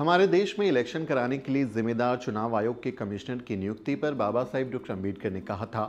हमारे देश में इलेक्शन कराने के लिए जिम्मेदार चुनाव आयोग के कमिश्नर की नियुक्ति पर बाबा साहेब डॉक्टर अम्बेडकर ने कहा था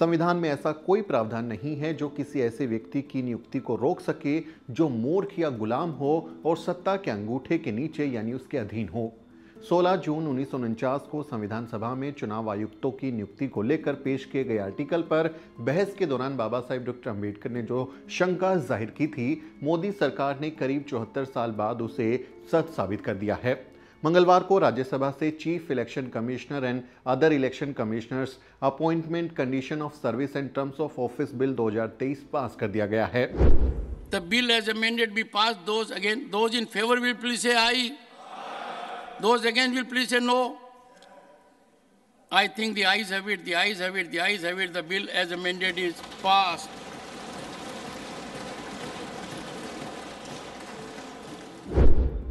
संविधान में ऐसा कोई प्रावधान नहीं है जो किसी ऐसे व्यक्ति की नियुक्ति को रोक सके जो मूर्ख या गुलाम हो और सत्ता के अंगूठे के नीचे यानी उसके अधीन हो 16 जून उन्नीस को संविधान सभा में चुनाव आयुक्तों की नियुक्ति को लेकर पेश किए गए आर्टिकल पर बहस के दौरान बाबा साहेब डॉक्टर अम्बेडकर ने जो शंका जाहिर की थी मोदी सरकार ने करीब चौहत्तर साल बाद उसे सच साबित कर दिया है मंगलवार को राज्यसभा से chief election commissioner and other election commissioners appointment condition of service and terms of office bill 2023 पास कर दिया गया है Those against will please say no. I think the eyes have it, the eyes have it, the eyes have it. The bill as amended is passed.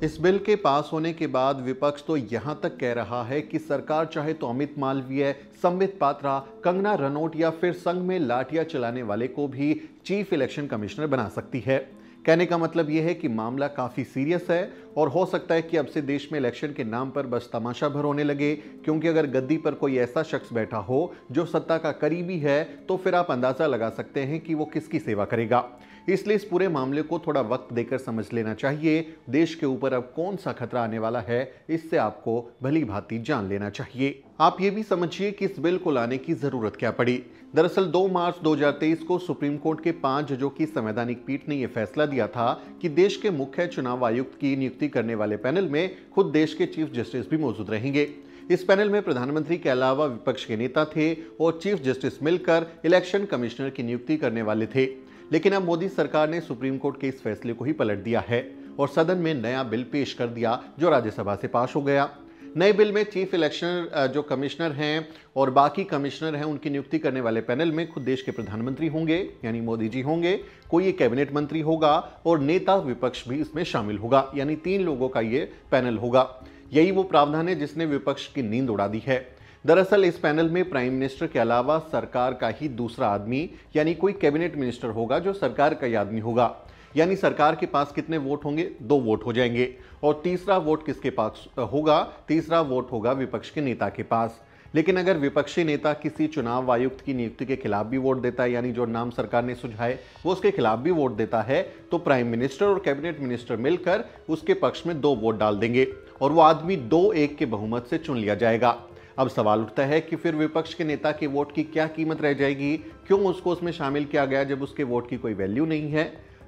इस bill के pass होने के बाद विपक्ष तो यहां तक कह रहा है कि सरकार चाहे तो अमित मालवीय संबित पात्रा कंगना रनोट या फिर संघ में लाठिया चलाने वाले को भी चीफ इलेक्शन कमिश्नर बना सकती है कहने का मतलब यह है कि मामला काफ़ी सीरियस है और हो सकता है कि अब से देश में इलेक्शन के नाम पर बस तमाशा भर होने लगे क्योंकि अगर गद्दी पर कोई ऐसा शख्स बैठा हो जो सत्ता का करीबी है तो फिर आप अंदाज़ा लगा सकते हैं कि वो किसकी सेवा करेगा इसलिए इस पूरे मामले को थोड़ा वक्त देकर समझ लेना चाहिए देश के ऊपर अब कौन सा खतरा आने वाला है इससे आपको भली भांति जान लेना चाहिए आप ये भी समझिए कि इस बिल को लाने की जरूरत क्या पड़ी दरअसल 2 मार्च 2023 को सुप्रीम कोर्ट के पांच जजों की संवैधानिक पीठ ने यह फैसला दिया था कि देश के मुख्य चुनाव आयुक्त की नियुक्ति करने वाले पैनल में खुद देश के चीफ जस्टिस भी मौजूद रहेंगे इस पैनल में प्रधानमंत्री के अलावा विपक्ष के नेता थे और चीफ जस्टिस मिलकर इलेक्शन कमिश्नर की नियुक्ति करने वाले थे लेकिन अब मोदी सरकार ने सुप्रीम कोर्ट के इस फैसले को ही पलट दिया है और सदन में नया बिल पेश कर दिया जो राज्यसभा से पास हो गया नए बिल में चीफ इलेक्शन जो कमिश्नर हैं और बाकी कमिश्नर हैं उनकी नियुक्ति करने वाले पैनल में खुद देश के प्रधानमंत्री होंगे यानी मोदी जी होंगे कोई एक कैबिनेट मंत्री होगा और नेता विपक्ष भी इसमें शामिल होगा यानी तीन लोगों का ये पैनल होगा यही वो प्रावधान है जिसने विपक्ष की नींद उड़ा दी है दरअसल इस पैनल में प्राइम मिनिस्टर के अलावा सरकार का ही दूसरा आदमी यानी कोई कैबिनेट मिनिस्टर होगा जो सरकार का ही आदमी होगा यानी सरकार के पास कितने वोट होंगे दो वोट हो जाएंगे और तीसरा वोट किसके पास होगा तीसरा वोट होगा विपक्ष के नेता के पास लेकिन अगर विपक्षी नेता किसी चुनाव आयुक्त की नियुक्ति के खिलाफ भी वोट देता है यानी जो नाम सरकार ने सुझाए वो उसके खिलाफ भी वोट देता है तो प्राइम मिनिस्टर और कैबिनेट मिनिस्टर मिलकर उसके पक्ष में दो वोट डाल देंगे और वो आदमी दो एक के बहुमत से चुन लिया जाएगा अब सवाल उठता है कि फिर विपक्ष के नेता के वोट की क्या कीमत रह जाएगी क्यों उसको उसमें शामिल किया गया जब उसके वोट की कोई वैल्यू नहीं है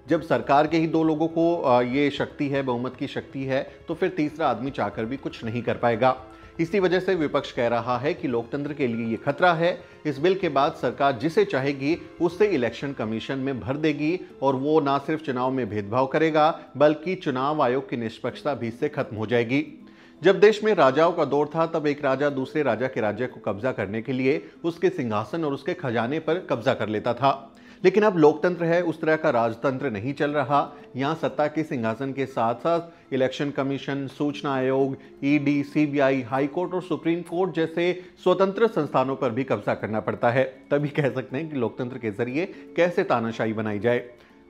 जब सरकार के ही दो लोगों को ये शक्ति है बहुमत की शक्ति है तो फिर तीसरा आदमी चाहकर भी कुछ नहीं कर पाएगा इसी वजह से विपक्ष कह रहा है कि लोकतंत्र के लिए ये खतरा है इस बिल के बाद सरकार जिसे चाहेगी उससे इलेक्शन कमीशन में भर देगी और वो ना सिर्फ चुनाव में भेदभाव करेगा बल्कि चुनाव आयोग की निष्पक्षता भी इससे खत्म हो जाएगी जब देश में राजाओं का दौर था तब एक राजा दूसरे राजा के राज्य को कब्जा करने के लिए उसके सिंहासन और उसके खजाने पर कब्जा कर लेता था लेकिन अब लोकतंत्र है उस तरह का राजतंत्र नहीं चल रहा यहाँ सत्ता के सिंहासन के साथ साथ इलेक्शन कमीशन सूचना आयोग ईडी सीबीआई हाईकोर्ट और सुप्रीम कोर्ट जैसे स्वतंत्र संस्थानों पर भी कब्जा करना पड़ता है तभी कह सकते हैं कि लोकतंत्र के जरिए कैसे तानाशाही बनाई जाए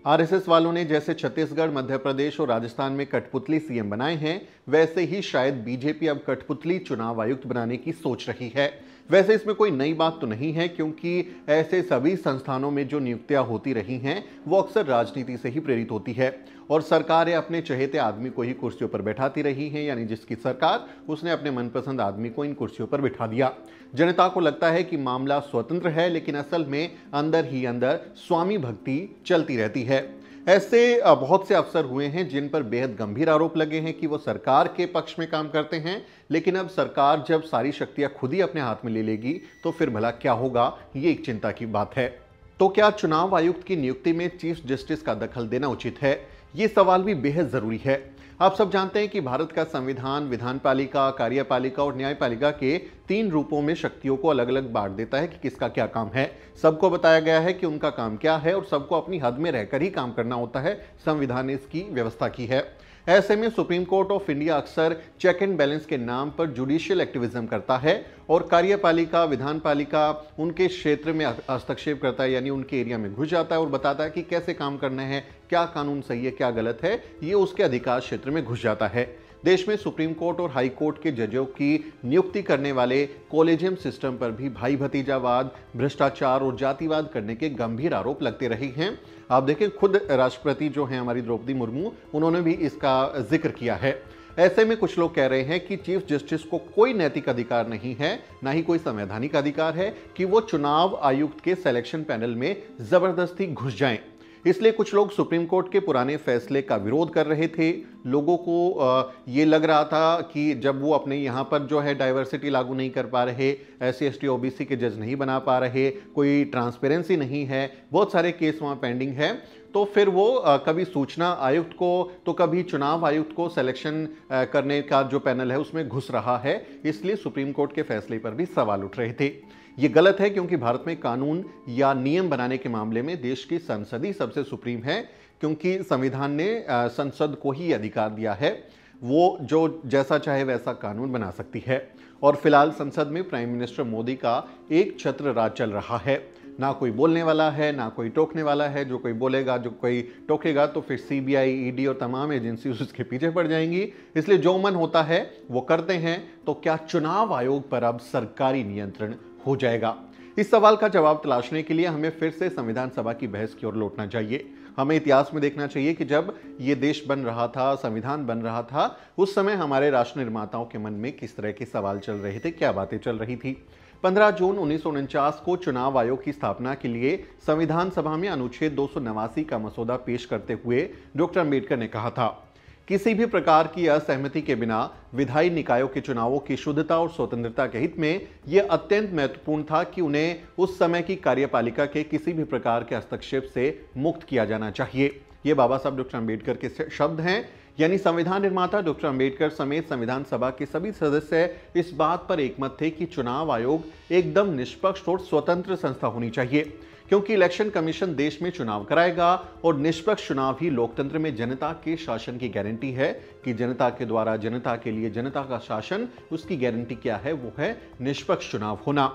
आरएसएस वालों ने जैसे छत्तीसगढ़ मध्य प्रदेश और राजस्थान में कठपुतली सीएम बनाए हैं वैसे ही शायद बीजेपी अब कठपुतली चुनाव आयुक्त बनाने की सोच रही है वैसे इसमें कोई नई बात तो नहीं है क्योंकि ऐसे सभी संस्थानों में जो नियुक्तियां होती रही हैं वो अक्सर राजनीति से ही प्रेरित होती है और सरकारें अपने चहेते आदमी को ही कुर्सियों पर बैठाती रही हैं यानी जिसकी सरकार उसने अपने मनपसंद आदमी को इन कुर्सियों पर बिठा दिया जनता को लगता है कि मामला स्वतंत्र है लेकिन असल में अंदर ही अंदर स्वामी भक्ति चलती रहती है ऐसे बहुत से अफसर हुए हैं जिन पर बेहद गंभीर आरोप लगे हैं कि वो सरकार के पक्ष में काम करते हैं लेकिन अब सरकार जब सारी शक्तियां खुद ही अपने हाथ में ले लेगी तो फिर भला क्या होगा ये एक चिंता की बात है तो क्या चुनाव आयुक्त की नियुक्ति में चीफ जस्टिस का दखल देना उचित है ये सवाल भी बेहद ज़रूरी है आप सब जानते हैं कि भारत का संविधान विधान पालिका कार्यपालिका और न्यायपालिका के तीन रूपों में शक्तियों को अलग अलग बांट देता है कि किसका क्या काम है सबको बताया गया है कि उनका काम क्या है और सबको अपनी हद में रहकर ही काम करना होता है संविधान ने इसकी व्यवस्था की है ऐसे में सुप्रीम कोर्ट ऑफ इंडिया अक्सर चेक एंड बैलेंस के नाम पर जुडिशियल एक्टिविज्म करता है और कार्यपालिका विधान पालिका उनके क्षेत्र में हस्तक्षेप करता है यानी उनके एरिया में घुस जाता है और बताता है कि कैसे काम करना है क्या कानून सही है क्या गलत है ये उसके अधिकार क्षेत्र में घुस जाता है देश में सुप्रीम कोर्ट और हाई कोर्ट के जजों की नियुक्ति करने वाले कॉलेजियम सिस्टम पर भी भाई भतीजावाद भ्रष्टाचार और जातिवाद करने के गंभीर आरोप लगते रहे हैं आप देखें खुद राष्ट्रपति जो हैं हमारी द्रौपदी मुर्मू उन्होंने भी इसका जिक्र किया है ऐसे में कुछ लोग कह रहे हैं कि चीफ जस्टिस को कोई नैतिक अधिकार नहीं है ना ही कोई संवैधानिक अधिकार है कि वो चुनाव आयुक्त के सिलेक्शन पैनल में जबरदस्ती घुस जाएं इसलिए कुछ लोग सुप्रीम कोर्ट के पुराने फैसले का विरोध कर रहे थे लोगों को ये लग रहा था कि जब वो अपने यहाँ पर जो है डाइवर्सिटी लागू नहीं कर पा रहे S C S T O B C के जज नहीं बना पा रहे कोई ट्रांसपेरेंसी नहीं है बहुत सारे केस वहाँ पेंडिंग है तो फिर वो कभी सूचना आयुक्त को तो कभी चुनाव आयुक्त को सिलेक्शन करने का जो पैनल है उसमें घुस रहा है इसलिए सुप्रीम कोर्ट के फैसले पर भी सवाल उठ रहे थे ये गलत है क्योंकि भारत में कानून या नियम बनाने के मामले में देश की संसद ही सबसे सुप्रीम है क्योंकि संविधान ने संसद को ही अधिकार दिया है वो जो जैसा चाहे वैसा कानून बना सकती है और फिलहाल संसद में प्राइम मिनिस्टर मोदी का एक छत्र राज चल रहा है ना कोई बोलने वाला है ना कोई टोकने वाला है जो कोई बोलेगा जो कोई टोकेगा तो फिर सी बी आई डी और तमाम एजेंसी उसके पीछे पड़ जाएंगी इसलिए जो मन होता है वो करते हैं तो क्या चुनाव आयोग पर अब सरकारी नियंत्रण हो जाएगा इस सवाल का जवाब तलाशने के लिए हमें फिर से संविधान सभा की बहस की ओर लौटना चाहिए हमें इतिहास में देखना चाहिए कि जब ये देश बन रहा था संविधान बन रहा था उस समय हमारे राष्ट्र निर्माताओं के मन में किस तरह के सवाल चल रहे थे क्या बातें चल रही थी 15 जून उन्नीस को चुनाव आयोग की स्थापना के लिए संविधान सभा में अनुच्छेद दो का मसौदा पेश करते हुए डॉक्टर अम्बेडकर ने कहा था किसी भी प्रकार की असहमति के बिना विधायी निकायों के चुनावों की शुद्धता और स्वतंत्रता के हित में यह अत्यंत महत्वपूर्ण था कि उन्हें उस समय की कार्यपालिका के किसी भी प्रकार के हस्तक्षेप से मुक्त किया जाना चाहिए ये बाबा साहब डॉक्टर अम्बेडकर के शब्द हैं यानी संविधान निर्माता डॉक्टर अंबेडकर समेत संविधान सभा के सभी सदस्य इस बात पर एकमत थे कि चुनाव आयोग एकदम निष्पक्ष और स्वतंत्र संस्था होनी चाहिए क्योंकि इलेक्शन कमीशन देश में चुनाव कराएगा और निष्पक्ष चुनाव ही लोकतंत्र में जनता के शासन की गारंटी है कि जनता के द्वारा जनता के लिए जनता का शासन उसकी गारंटी क्या है वो है निष्पक्ष चुनाव होना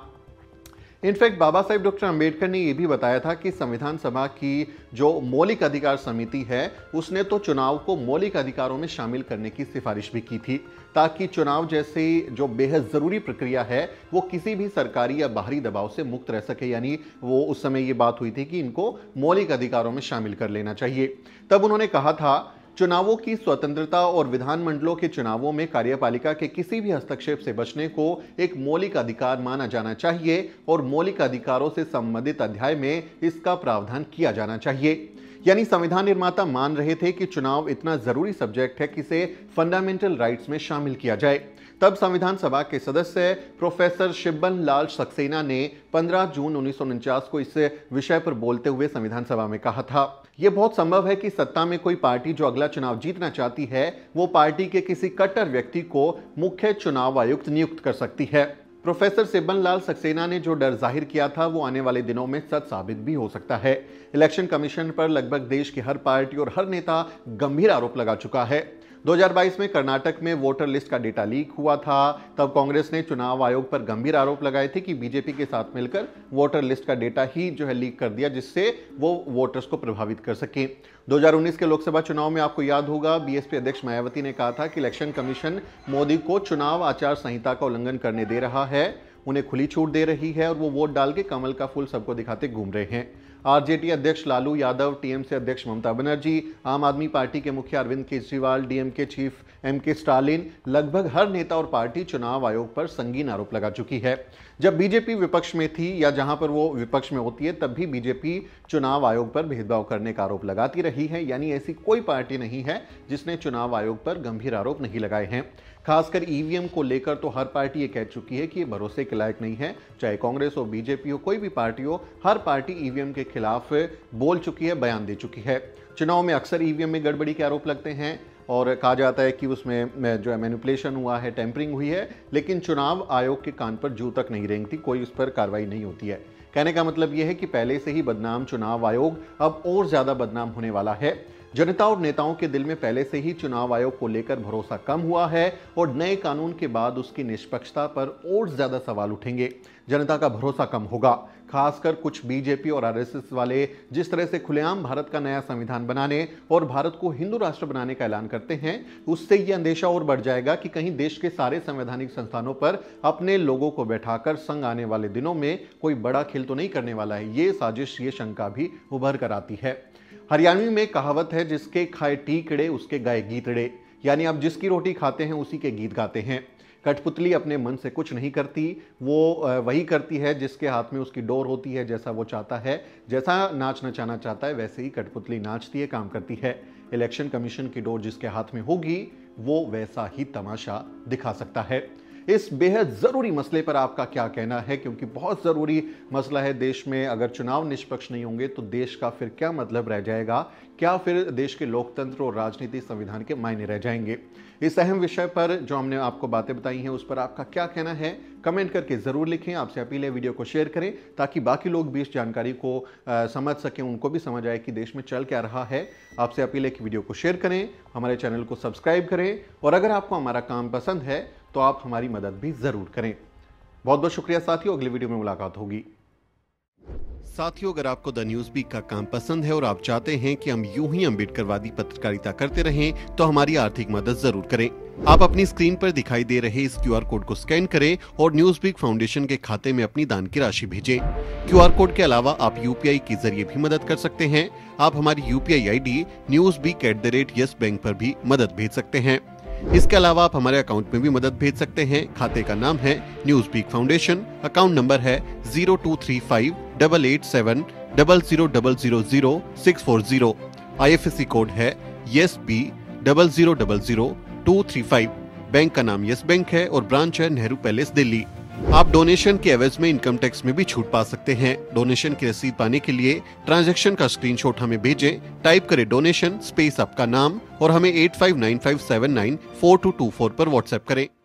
इनफैक्ट बाबा साहेब डॉक्टर अंबेडकर ने यह भी बताया था कि संविधान सभा की जो मौलिक अधिकार समिति है उसने तो चुनाव को मौलिक अधिकारों में शामिल करने की सिफारिश भी की थी ताकि चुनाव जैसी जो बेहद ज़रूरी प्रक्रिया है वो किसी भी सरकारी या बाहरी दबाव से मुक्त रह सके यानी वो उस समय ये बात हुई थी कि इनको मौलिक अधिकारों में शामिल कर लेना चाहिए तब उन्होंने कहा था चुनावों की स्वतंत्रता और विधानमंडलों के चुनावों में कार्यपालिका के किसी भी हस्तक्षेप से बचने को एक मौलिक अधिकार माना जाना चाहिए और मौलिक अधिकारों से संबंधित अध्याय में इसका प्रावधान किया जाना चाहिए यानी संविधान निर्माता मान रहे थे कि चुनाव इतना जरूरी सब्जेक्ट है कि इसे फंडामेंटल राइट्स में शामिल किया जाए तब संविधान सभा के सदस्य प्रोफेसर शिब्बन लाल सक्सेना ने 15 जून उन्नीस को इस विषय पर बोलते हुए संविधान सभा में कहा था ये बहुत संभव है कि सत्ता में कोई पार्टी जो अगला चुनाव जीतना चाहती है वो पार्टी के किसी कट्टर व्यक्ति को मुख्य चुनाव आयुक्त नियुक्त कर सकती है प्रोफेसर सिब्बन लाल सक्सेना ने जो डर जाहिर किया था वो आने वाले दिनों में सच साबित भी हो सकता है इलेक्शन कमीशन पर लगभग देश की हर पार्टी और हर नेता गंभीर आरोप लगा चुका है 2022 में कर्नाटक में वोटर लिस्ट का डेटा लीक हुआ था तब कांग्रेस ने चुनाव आयोग पर गंभीर आरोप लगाए थे कि बीजेपी के साथ मिलकर वोटर लिस्ट का डेटा ही जो है लीक कर दिया जिससे वो वोटर्स को प्रभावित कर सकें 2019 के लोकसभा चुनाव में आपको याद होगा बीएसपी अध्यक्ष मायावती ने कहा था कि इलेक्शन कमीशन मोदी को चुनाव आचार संहिता का उल्लंघन करने दे रहा है उन्हें खुली छूट दे रही है और वो वोट डाल के कमल का फूल सबको दिखाते घूम रहे हैं आरजेडी अध्यक्ष लालू यादव टीएमसी अध्यक्ष ममता बनर्जी आम आदमी पार्टी के मुखिया Arvind Kejriwal DMK chief M K Stalin लगभग हर नेता और पार्टी चुनाव आयोग पर संगीन आरोप लगा चुकी है जब बीजेपी विपक्ष में थी या जहां पर वो विपक्ष में होती है तब भी बीजेपी चुनाव आयोग पर भेदभाव करने का आरोप लगाती रही है यानी ऐसी कोई पार्टी नहीं है जिसने चुनाव आयोग पर गंभीर आरोप नहीं लगाए हैं खासकर ईवीएम e को लेकर तो हर पार्टी ये कह चुकी है कि ये भरोसे के लायक नहीं है चाहे कांग्रेस हो बीजेपी हो कोई भी पार्टी हो हर पार्टी ईवीएम e के खिलाफ बोल चुकी है बयान दे चुकी है चुनाव में अक्सर ईवीएम e में गड़बड़ी के आरोप लगते हैं और कहा जाता है कि उसमें जो है मैनिपुलेशन हुआ है टेम्परिंग हुई है लेकिन चुनाव आयोग के कान पर जू तक नहीं रेंगती कोई उस पर कार्रवाई नहीं होती है कहने का मतलब यह है कि पहले से ही बदनाम चुनाव आयोग अब और ज़्यादा बदनाम होने वाला है जनता और नेताओं के दिल में पहले से ही चुनाव आयोग को लेकर भरोसा कम हुआ है और नए कानून के बाद उसकी निष्पक्षता पर और ज्यादा सवाल उठेंगे जनता का भरोसा कम होगा खासकर कुछ बीजेपी और आरएसएस वाले जिस तरह से खुलेआम भारत का नया संविधान बनाने और भारत को हिंदू राष्ट्र बनाने का ऐलान करते हैं उससे ये अंदेशा और बढ़ जाएगा कि कहीं देश के सारे संवैधानिक संस्थानों पर अपने लोगों को बैठाकर संघ आने वाले दिनों में कोई बड़ा खेल तो नहीं करने वाला है ये साजिश ये शंका भी उभर कर आती है हरियाणवी में कहावत है जिसके खाए टीकड़े उसके गाए गीतड़े यानी आप जिसकी रोटी खाते हैं उसी के गीत गाते हैं कठपुतली अपने मन से कुछ नहीं करती वो वही करती है जिसके हाथ में उसकी डोर होती है जैसा वो चाहता है जैसा नाच नचाना चाहता है वैसे ही कठपुतली नाचती है काम करती है इलेक्शन कमीशन की डोर जिसके हाथ में होगी वो वैसा ही तमाशा दिखा सकता है इस बेहद ज़रूरी मसले पर आपका क्या कहना है क्योंकि बहुत ज़रूरी मसला है देश में अगर चुनाव निष्पक्ष नहीं होंगे तो देश का फिर क्या मतलब रह जाएगा क्या फिर देश के लोकतंत्र और राजनीति संविधान के मायने रह जाएंगे इस अहम विषय पर जो हमने आपको बातें बताई हैं उस पर आपका क्या कहना है कमेंट करके ज़रूर लिखें आपसे अपील है वीडियो को शेयर करें ताकि बाकी लोग भी इस जानकारी को आ, समझ सकें उनको भी समझ आए कि देश में चल क्या रहा है आपसे अपील है कि वीडियो को शेयर करें हमारे चैनल को सब्सक्राइब करें और अगर आपको हमारा काम पसंद है तो आप हमारी मदद भी ज़रूर करें बहुत बहुत शुक्रिया साथियों अगली वीडियो में मुलाकात होगी साथियों अगर आपको द न्यूज़ बीक का काम पसंद है और आप चाहते हैं कि हम यूं ही अम्बेडकरवादी पत्रकारिता करते रहें तो हमारी आर्थिक मदद जरूर करें आप अपनी स्क्रीन पर दिखाई दे रहे इस क्यूआर कोड को स्कैन करें और न्यूज बीक फाउंडेशन के खाते में अपनी दान की राशि भेजें। क्यूआर कोड के अलावा आप यूपीआई के जरिए भी मदद कर सकते हैं आप हमारी I D news peak at the rate yes bank आरोप भी मदद भेज सकते हैं इसके अलावा आप हमारे अकाउंट में भी मदद भेज सकते हैं खाते का नाम है news peak foundation account number है zero two three five double eight seven double zero double zero zero six four zero I F S C code है yes B double zero double zero two three five bank का नाम yes bank है और branch है Nehru palace Delhi आप donation के एवज में इनकम टैक्स में भी छूट पा सकते हैं डोनेशन की रसीद पाने के लिए ट्रांजैक्शन का स्क्रीनशॉट हमें भेजें टाइप करें डोनेशन स्पेस आपका नाम और हमें eight five nine five seven nine four two two four पर व्हाट्सएप करें